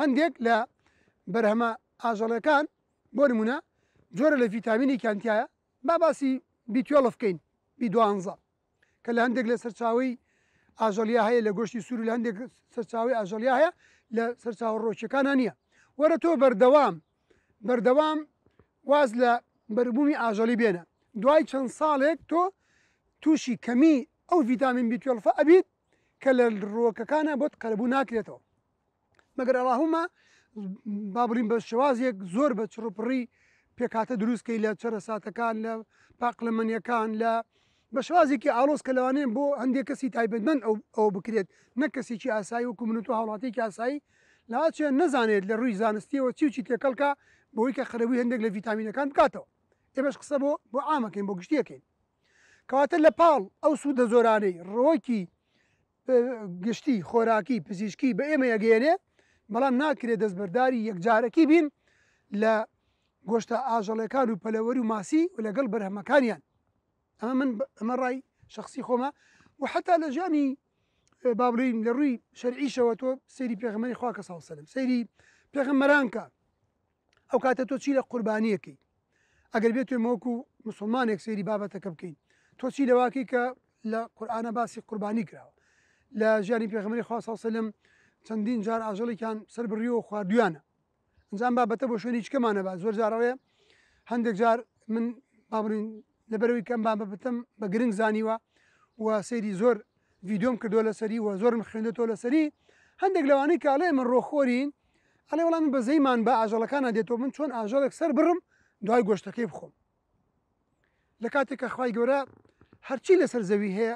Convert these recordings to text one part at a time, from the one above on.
هەندێک لە بەرهەمە ئاژەڵەکان بۆ نمونە جۆرە لە ڤیتامینی کانتیایە با باسی بیتیۆڵە بکەین بی دوانزە کە لە هەندێک لە سەرچاوی ئاژەلیا هەیە لە گۆشتی سوور لە هەندێک سەرچاوی ئاژەلیا هەیە لە سەرچاوە ڕۆژەکانە نییە وەرە تۆ بەردەوام بەردەوام واز لە بەربوومی ئاژەلی بێنە دوای چەند ساڵێک تۆ تووشی کەمی ئەو ڤیتامین بیتیۆلفە ئەبیت کە لە ڕۆکەکانە بۆت قەربوو ناکرێتەوە مەگەر ئەلاهمە با بڵین بە شێوازیەک زۆر بە چڕپڕی پێکاتە دروستکەی لە چرە ساتەکان لە پاقلمەنیەکان لە بە شوازێکی ئالۆسکە لەوانێن بۆ هەندێک کەسی تایبەتمەند ئەو بکرێت نەکەسێکی ئاسایی و کومنوت و هاوڵاتێکی ئاسایی لاچێ نەزانێت لە ڕووی زانستیەوە چیوچی تێکەڵکە بۆی کە خەرەوی هەندێک لە ڤیتامینەکان بکاتەوە ئێمەش قسە بۆ بۆ ئامەکەین بۆ گشتیەکەین کەواتە لە پاڵ ئەو سوودە زۆرانەی ڕۆکی گشتی خۆراکی پزیشکی بە ئێمە یەگەێنێ بەڵام ناکرێت دەستبەرداری یەکجارەکی بین لە گۆشتە ئاژەڵەکان و پەلەوەری و ماسی و لەگەڵ بەرهەمەکانیان ئەمە من ئەمە ڕای شخصی خۆمە و حتا لە ژیانی بابلیم لە ڕووی شەرعیشەوە تۆ سەیری پێغمەری خواکە ساوسلم سەیری پێغمەرانکە ئەو کاتە تۆ چی لە قوربانیەکەی ئەگەر بێت توێ مۆکو مسلمانێک سەیری بابەتەکە بکەین تۆ چی لەواکی کە لە قورآانە باسی قوربانی کراوە لە ژیانی پێغمەری خوا ساوسلم چەندین جار ئاژەڵێکیان سەر بڕیەوە خواردویانە ئەنجام بابەتە بۆ شوێنی چکەمانە بە زۆر جارڕێ هەندێک جار من بابرین لەبەرەوەی کەم با بەبتم بە گرنگ زانیوە و سەیری زۆر ویددیۆم کردو لە سەری و زۆرم خوێندێتەوە لە سەری هەندێک لەوانەی کاڵێ من ڕۆخۆرین ئەلێ وڵام بە زەیمان بە ئاژەڵەکانە دێتەوە من چۆن ئاژەڵێک سەر بڕم دوای گۆشتەکەی بخۆم لە کاتێکە خخوای گەورە هەرچی لەسەر زەوی هەیە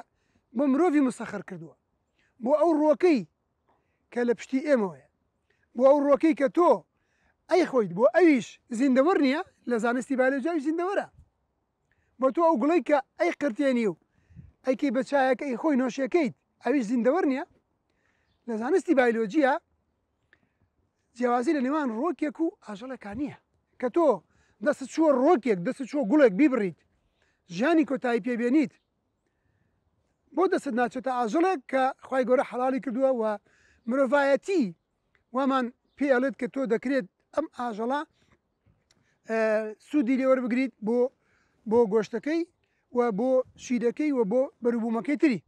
بە مرۆڤی مسەخەر کردووە بۆ ئەو ڕۆکەی کە لە پشتی ئێمەوەە بۆ ئەو ڕۆکەی کە تۆ ئەی خۆیت بۆ ئەویش زیندەوە نییە لە زانستی بالێجاوی زیندەوەرە بۆ تۆ ئەو گوڵی کە ئەی قرتێنی و ئەیکی بەچایەکەی خۆی نۆشیەکەیت ئەویش زیندەوە نییە لە زانستی بایلۆجیە جیاوازی لە نێوان ڕۆکێک و ئاژەڵەکانیە کە تۆ دەست چوە ڕۆکێک دەست چوە گوڵێک بیبڕیت ژیانی کۆتایی پێبێنیت بۆ دەست ناچێتە ئاژەڵێک کە خی گەۆرە حەڵی کردووە و مرۆڤایەتی وامان پێڵێت کە تۆ دەکرێت ئەم ئاژەڵا سوودی لێوە بگریت بۆ بۆ گۆشتەکەی و بۆ شیرەکەی و بۆ بەروبوومەکەی تری.